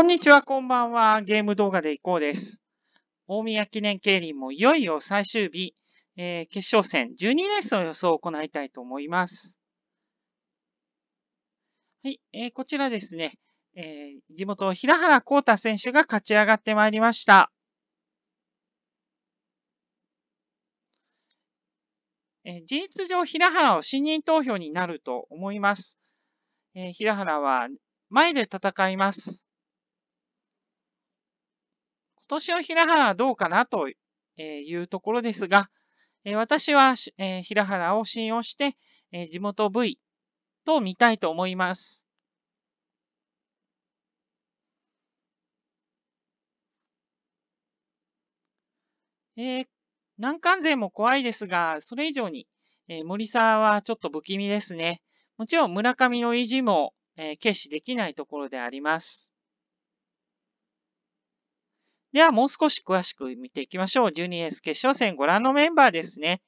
こんにちは、こんばんは。ゲーム動画でいこうです。大宮記念競輪もいよいよ最終日、えー、決勝戦12レースの予想を行いたいと思います。はい、えー、こちらですね、えー、地元平原康太選手が勝ち上がってまいりました。えー、事実上、平原を信任投票になると思います。えー、平原は前で戦います。年の平原はどうかなというところですが、私は平原を信用して、地元 V と見たいと思います。えー、難関税も怖いですが、それ以上に、えー、森沢はちょっと不気味ですね。もちろん村上の意地も、えー、できないところであります。では、もう少し詳しく見ていきましょう。12S 決勝戦、ご覧のメンバーですね。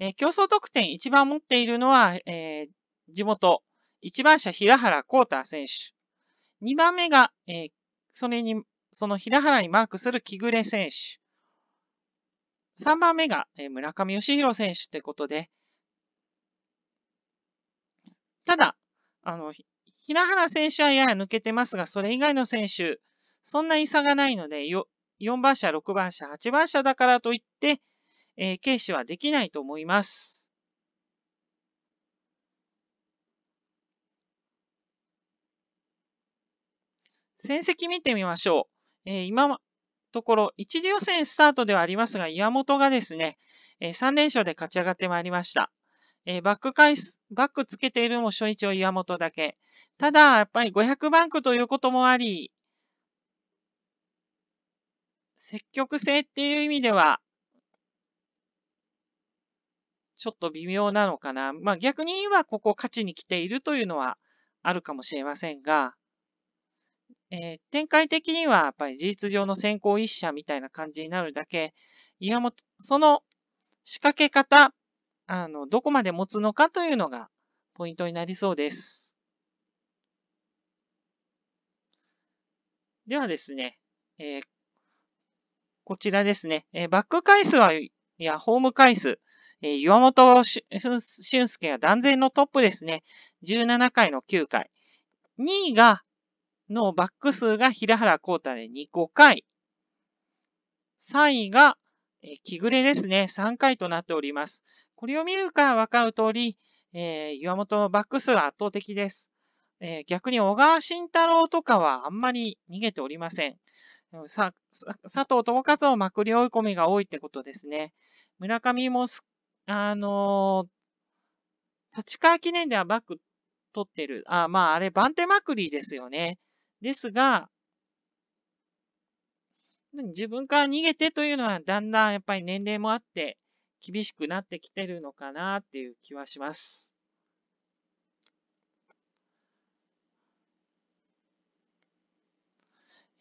えー、競争得点一番持っているのは、えー、地元、一番者平原幸太選手。2番目が、えー、それに、その平原にマークする木暮選手。3番目が、えー、村上義弘選手ということで、ただ、あの、平原選手はやや抜けてますが、それ以外の選手、そんなに差がないので、4番車、6番車、8番車だからといって、えー、軽視はできないと思います。戦績見てみましょう。えー、今のところ、一次予選スタートではありますが、岩本がですね、えー、3連勝で勝ち上がってまいりました。えー、バック回数、バックつけているも初日は岩本だけ。ただ、やっぱり500バンクということもあり、積極性っていう意味では、ちょっと微妙なのかな。まあ逆に言えばここ勝ちに来ているというのはあるかもしれませんが、えー、展開的にはやっぱり事実上の先行一社みたいな感じになるだけ、岩本、その仕掛け方、あの、どこまで持つのかというのがポイントになりそうです。ではですね、えー、こちらですね。えバック回数は、いや、ホーム回数、え岩本俊介が断然のトップですね。17回の9回。2位が、のバック数が平原幸太で2、5回。3位が、え木暮ですね。3回となっております。これを見るからわかる通り、えー、岩本のバック数は圧倒的です。えー、逆に小川慎太郎とかはあんまり逃げておりません。さ佐藤友和をまくり追い込みが多いってことですね。村上もす、あのー、立川記念ではバック取ってる。あ、まあ、あれ、番手まくりですよね。ですが、自分から逃げてというのは、だんだんやっぱり年齢もあって、厳しくなってきてるのかなっていう気はします。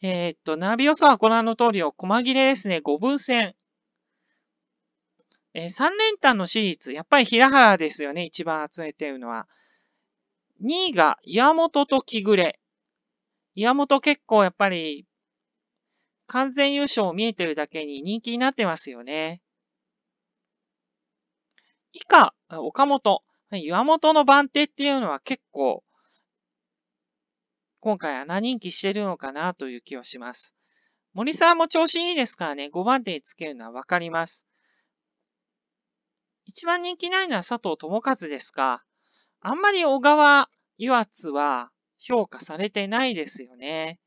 えー、っと、ナビオ想はご覧の通りを、細切れですね、5分線。えー、3連単のシリーズ、やっぱり平原ですよね、一番集めてるのは。2位が岩本と木暮。岩本結構やっぱり完全優勝を見えてるだけに人気になってますよね。以下、岡本。岩本の番手っていうのは結構今回穴人気してるのかなという気はします。森さんも調子いいですからね、5番手につけるのはわかります。一番人気ないのは佐藤智和ですか。あんまり小川岩津は評価されてないですよね。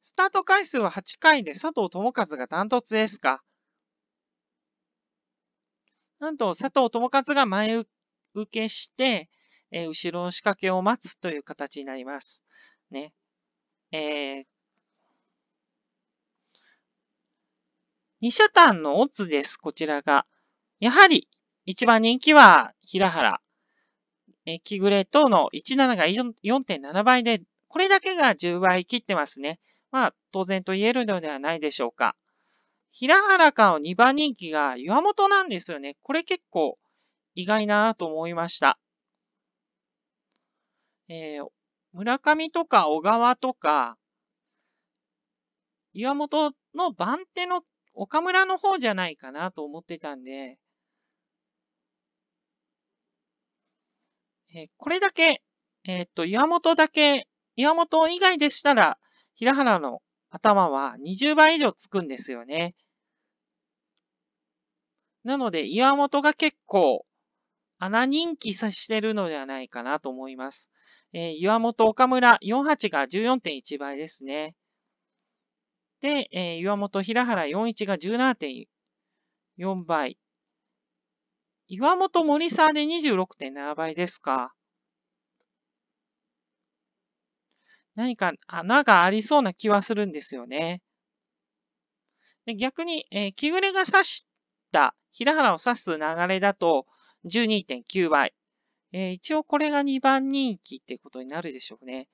スタート回数は8回で佐藤智和がダントツですか。なんと佐藤智和が前受けして、えー、後ろの仕掛けを待つという形になります。ね。えー、社単のオッズです、こちらが。やはり、一番人気は、平原。え木キグレ等の17が4.7倍で、これだけが10倍切ってますね。まあ、当然と言えるのではないでしょうか。平原かの2番人気が岩本なんですよね。これ結構意外なと思いました。えー、村上とか小川とか、岩本の番手の岡村の方じゃないかなと思ってたんで、えー、これだけ、えー、っと、岩本だけ、岩本以外でしたら、平原の頭は20倍以上つくんですよね。なので、岩本が結構、穴人気さしてるのではないかなと思います。えー、岩本岡村48が14.1倍ですね。で、えー、岩本平原41が17.4倍。岩本森沢で26.7倍ですか。何か穴がありそうな気はするんですよね。で逆に、えー、木暮が刺した、平原を刺す流れだと、12.9倍。えー、一応これが2番人気ってことになるでしょうね。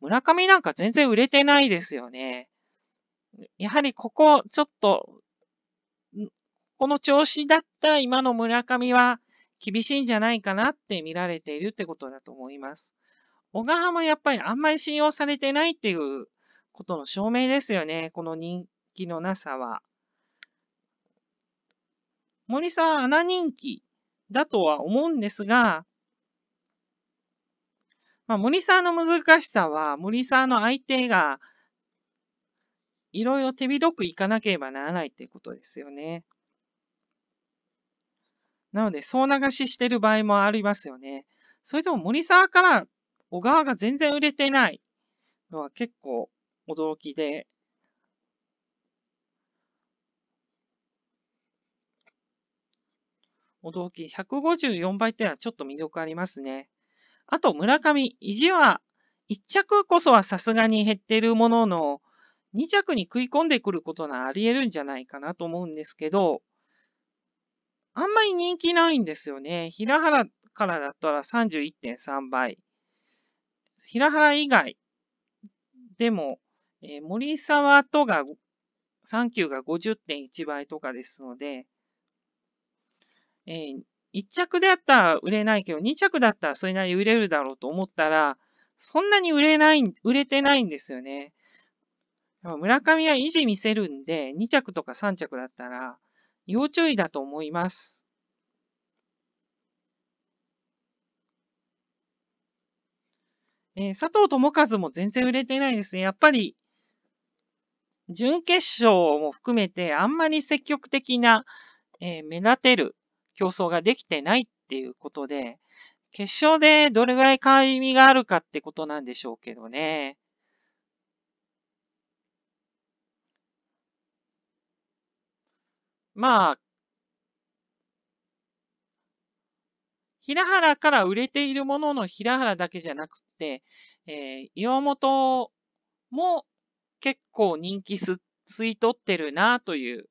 村上なんか全然売れてないですよね。やはりここ、ちょっと、この調子だったら今の村上は厳しいんじゃないかなって見られているってことだと思います。小川もやっぱりあんまり信用されてないっていうことの証明ですよね。この人気のなさは。森さん穴人気だとは思うんですが、まあ、森さんの難しさは、森さんの相手が、いろいろ手広くいかなければならないっていうことですよね。なので、そう流ししてる場合もありますよね。それでも森沢から小川が全然売れてないのは結構驚きで、驚き。154倍ってのはちょっと魅力ありますね。あと、村上、意地は、1着こそはさすがに減ってるものの、2着に食い込んでくることがあり得るんじゃないかなと思うんですけど、あんまり人気ないんですよね。平原からだったら31.3倍。平原以外でも、えー、森沢とが3級が50.1倍とかですので、えー、1着だったら売れないけど、2着だったらそれなり売れるだろうと思ったら、そんなに売れない、売れてないんですよね。村上は維持見せるんで、2着とか3着だったら、要注意だと思います。えー、佐藤智和も全然売れてないですね。やっぱり、準決勝も含めて、あんまり積極的な、えー、目立てる競争ができてないっていうことで、決勝でどれぐらい買い身があるかってことなんでしょうけどね。まあ、平原から売れているものの平原だけじゃなくて、えー、岩本も結構人気す、吸い取ってるなという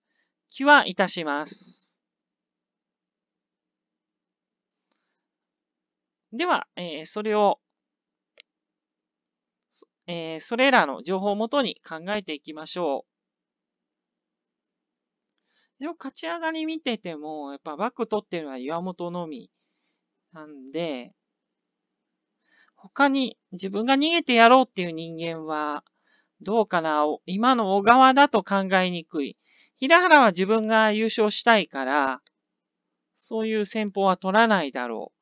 気はいたします。では、えー、それを、えー、それらの情報をもとに考えていきましょう。でも、勝ち上がり見てても、やっぱバック取ってるのは岩本のみなんで、他に自分が逃げてやろうっていう人間は、どうかな今の小川だと考えにくい。平原は自分が優勝したいから、そういう戦法は取らないだろう。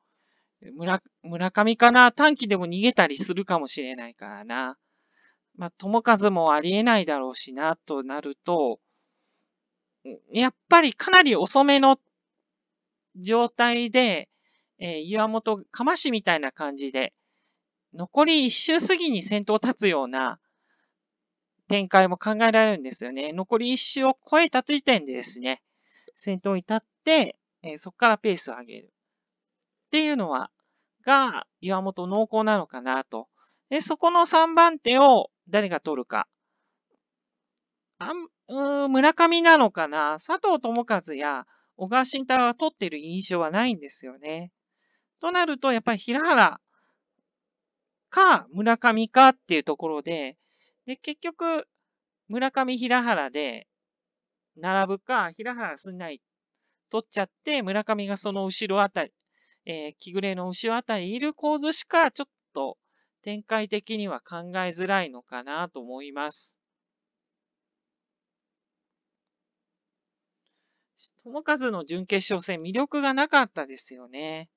村、村上かな短期でも逃げたりするかもしれないからな。まあ、友和もありえないだろうしな、となると、やっぱりかなり遅めの状態で、えー、岩本、かましみたいな感じで、残り一周過ぎに先頭を立つような展開も考えられるんですよね。残り一周を超えた時点でですね、先頭に立って、えー、そこからペースを上げる。っていうのは、が岩本濃厚なのかなと。で、そこの3番手を誰が取るか。あん、うん、村上なのかな佐藤智和や小川慎太郎が取ってる印象はないんですよね。となると、やっぱり平原か村上かっていうところで、で、結局、村上平原で並ぶか、平原すんない取っちゃって、村上がその後ろあたり、えー、木暮れの後ろあたりにいる構図しかちょっと展開的には考えづらいのかなと思います。友和の準決勝戦、魅力がなかったですよね。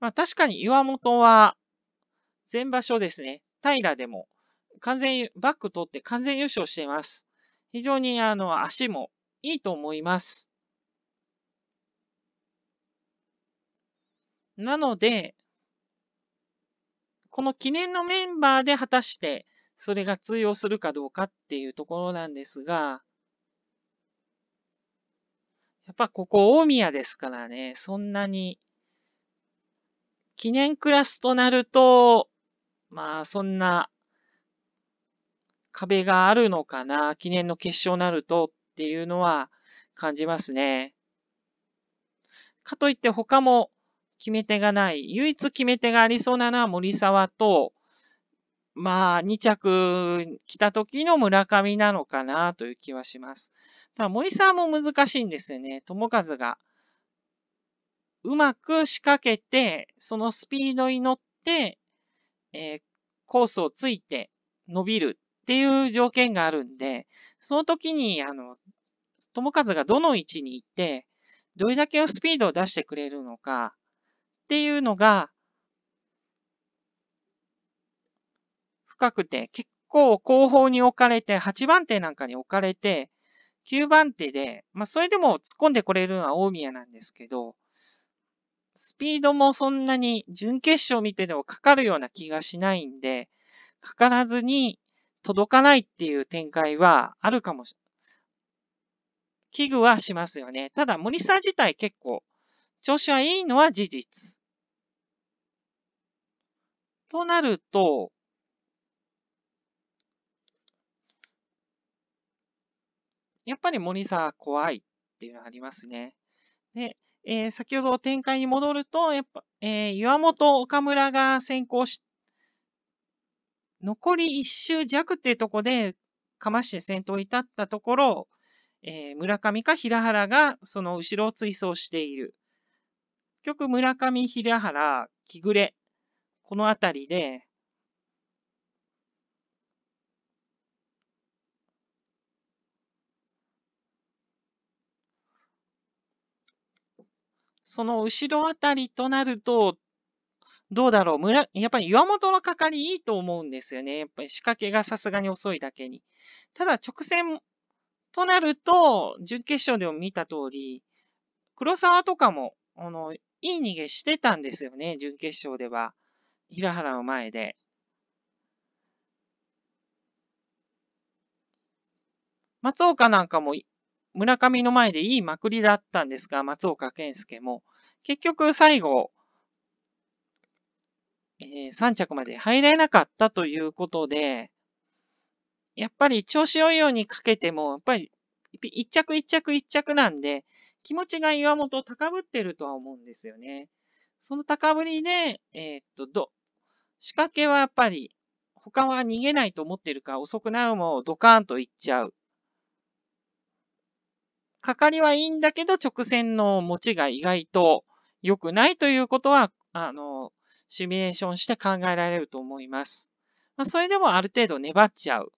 まあ確かに岩本は、前場所ですね、平でも、完全、バック取って完全優勝しています。非常にあの足もいいと思います。なので、この記念のメンバーで果たしてそれが通用するかどうかっていうところなんですが、やっぱここ大宮ですからね、そんなに、記念クラスとなると、まあそんな壁があるのかな、記念の決勝になるとっていうのは感じますね。かといって他も決め手がない。唯一決め手がありそうなのは森沢と、まあ、2着来た時の村上なのかなという気はします。ただ、森沢も難しいんですよね。友和が。うまく仕掛けて、そのスピードに乗って、えー、コースをついて伸びるっていう条件があるんで、その時に、あの、友和がどの位置に行って、どれだけのスピードを出してくれるのか、っていうのが深くて、結構後方に置かれて、8番手なんかに置かれて、9番手で、まあ、それでも突っ込んでこれるのは大宮なんですけど、スピードもそんなに準決勝見てでもかかるような気がしないんで、かからずに届かないっていう展開はあるかもし、危惧はしますよね。ただ、モニサー自体結構調子はいいのは事実。となると、やっぱり森さ怖いっていうのがありますね。で、えー、先ほど展開に戻ると、やっぱ、えー、岩本、岡村が先行し、残り1周弱っていうとこで、かまして先頭に立ったところ、えー、村上か平原がその後ろを追走している。局村上、平原、木暮、この辺りで、その後ろあたりとなると、どうだろう村、やっぱり岩本のかかりいいと思うんですよね。やっぱり仕掛けがさすがに遅いだけに。ただ直線となると、準決勝でも見た通り、黒沢とかも、あの、いい逃げしてたんですよね、準決勝では。平原の前で。松岡なんかも村上の前でいいまくりだったんですが、松岡健介も、結局最後、えー、3着まで入れなかったということで、やっぱり調子良いようにかけても、やっぱり1着1着1着なんで、気持ちが岩本を高ぶってるとは思うんですよね。その高ぶりで、えー、っと、ど、仕掛けはやっぱり、他は逃げないと思ってるから遅くなるもドカーンと行っちゃう。かかりはいいんだけど直線の持ちが意外と良くないということは、あの、シミュレーションして考えられると思います。まあ、それでもある程度粘っちゃう。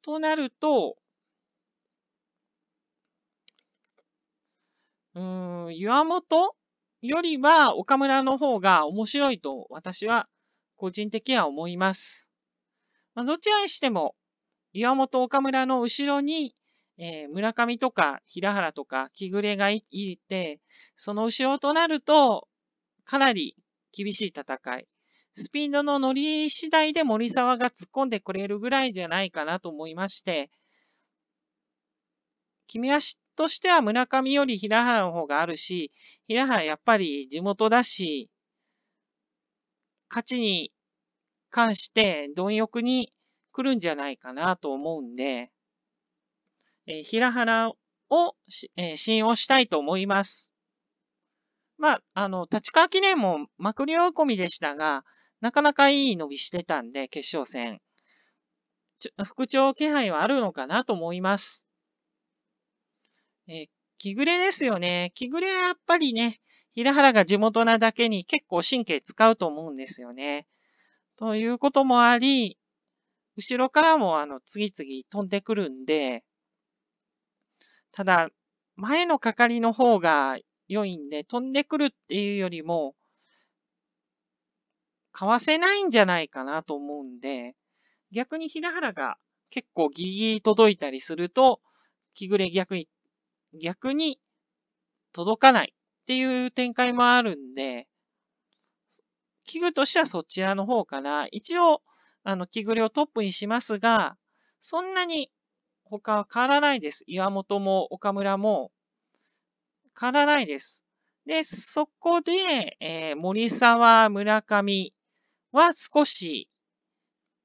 となると、うーん、岩本よりは岡村の方が面白いと私は個人的には思います。まあ、どちらにしても、岩本岡村の後ろに、えー、村上とか平原とか木暮がいいて、その後ろとなると、かなり厳しい戦い。スピードの乗り次第で森沢が突っ込んでくれるぐらいじゃないかなと思いまして、君は知っとしては村上より平原の方があるし、平原やっぱり地元だし、勝ちに関して貪欲に来るんじゃないかなと思うんで、えー、平原を、えー、信用したいと思います。まあ、あの、立川記念もまくり込みでしたが、なかなかいい伸びしてたんで、決勝戦。復調気配はあるのかなと思います。えー、木暮れですよね。木暮れはやっぱりね、平原が地元なだけに結構神経使うと思うんですよね。ということもあり、後ろからもあの次々飛んでくるんで、ただ、前の係の方が良いんで、飛んでくるっていうよりも、かわせないんじゃないかなと思うんで、逆に平原が結構ギリギリ届いたりすると、木暮れ逆に逆に届かないっていう展開もあるんで、器具としてはそちらの方かな。一応、あの、着ぐれをトップにしますが、そんなに他は変わらないです。岩本も岡村も変わらないです。で、そこで、えー、森沢、村上は少し、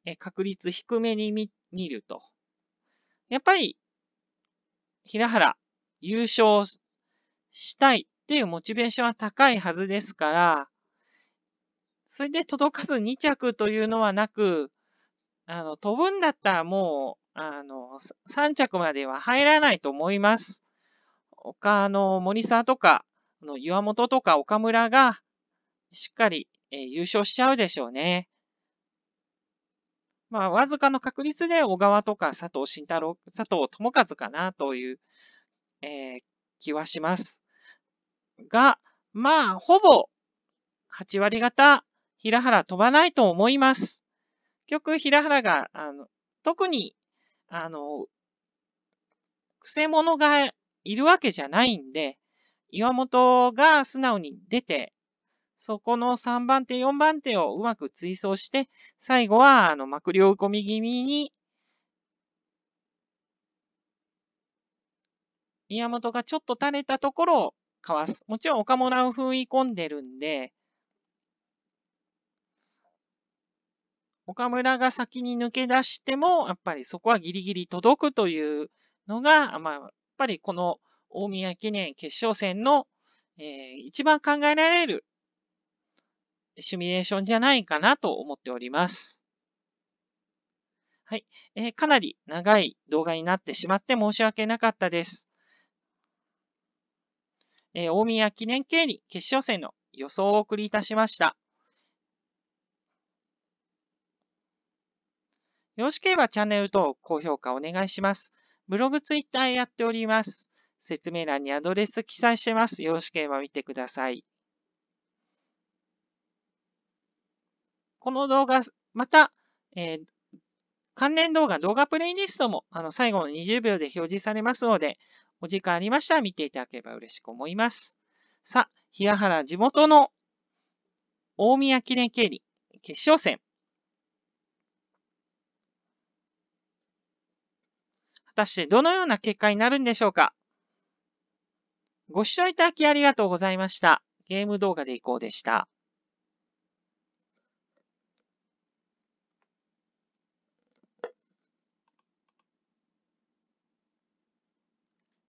えー、確率低めに見見ると。やっぱり、平原、優勝したいっていうモチベーションは高いはずですから、それで届かず2着というのはなく、あの、飛ぶんだったらもう、あの、3着までは入らないと思います。他の森沢とか、の岩本とか岡村がしっかり、えー、優勝しちゃうでしょうね。まあ、わずかの確率で小川とか佐藤慎太郎、佐藤智和かなというえー、気はします。が、まあ、ほぼ8割方、平原飛ばないと思います。結局、平原が、あの、特に、あの、癖者がいるわけじゃないんで、岩本が素直に出て、そこの3番手、4番手をうまく追走して、最後は、あの、幕僚込み気味に、宮本がちょっと垂れたところをかわす。もちろん岡村を封い込んでるんで、岡村が先に抜け出しても、やっぱりそこはギリギリ届くというのが、まあ、やっぱりこの大宮記念決勝戦の、えー、一番考えられるシミュレーションじゃないかなと思っております。はい。えー、かなり長い動画になってしまって申し訳なかったです。えー、大宮記念経理決勝戦の予想をお送りいたしました。よろしければチャンネル等高評価お願いします。ブログ、ツイッターやっております。説明欄にアドレス記載してます。よろしければ見てください。この動画、また、えー、関連動画、動画プレイリストもあの最後の20秒で表示されますので、お時間ありましたら見ていただければ嬉しく思います。さあ、平原地元の大宮記念競理決勝戦。果たしてどのような結果になるんでしょうかご視聴いただきありがとうございました。ゲーム動画でいこうでした。